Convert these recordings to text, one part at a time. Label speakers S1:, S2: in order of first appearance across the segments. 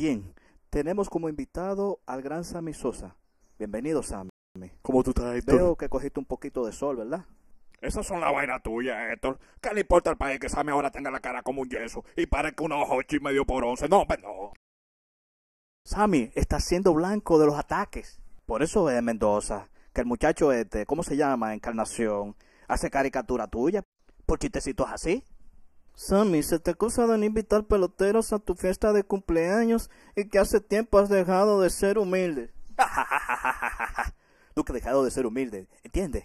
S1: Bien, tenemos como invitado al gran Sammy Sosa. Bienvenido, Sammy. ¿Cómo tú estás, Héctor? Veo que cogiste un poquito de sol, ¿verdad? Esas son la vaina tuya, Héctor. ¿Qué le importa al país que Sammy ahora tenga la cara como un yeso y parezca un ojo y medio por once? No, pero no. Sammy está siendo blanco de los ataques. Por eso es Mendoza, que el muchacho este, ¿cómo se llama? Encarnación, hace caricatura tuya por chistecitos así. Sammy, se te acusa de no invitar peloteros a tu fiesta de cumpleaños y que hace tiempo has dejado de ser humilde. Nunca que dejado de ser humilde, ¿entiendes?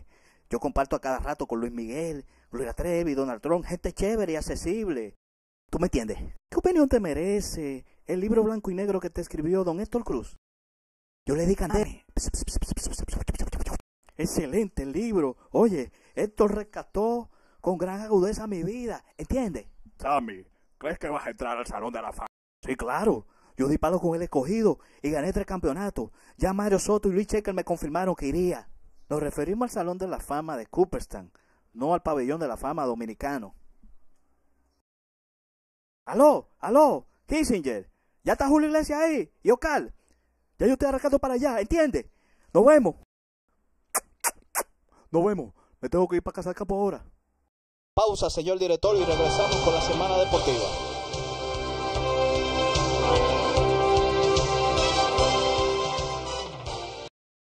S1: Yo comparto a cada rato con Luis Miguel, Luis Atrevi, Donald Trump, gente chévere y accesible. ¿Tú me entiendes? ¿Qué opinión te merece el libro mm. blanco y negro que te escribió don Héctor Cruz? Yo le di candela. Excelente el libro. Oye, Héctor rescató con gran agudeza mi vida, ¿entiendes? Sammy, ¿crees que vas a entrar al Salón de la Fama? Sí, claro. Yo di palo con el escogido y gané tres campeonatos. Ya Mario Soto y Luis Checker me confirmaron que iría. Nos referimos al Salón de la Fama de Cooperstown, no al Pabellón de la Fama dominicano. Aló, aló, Kissinger. Ya está Julio Iglesias ahí yo cal, Ya yo estoy arrancando para allá, ¿entiendes? Nos vemos. Nos vemos. Me tengo que ir para casa ahora. Pausa, señor director, y regresamos con la semana deportiva.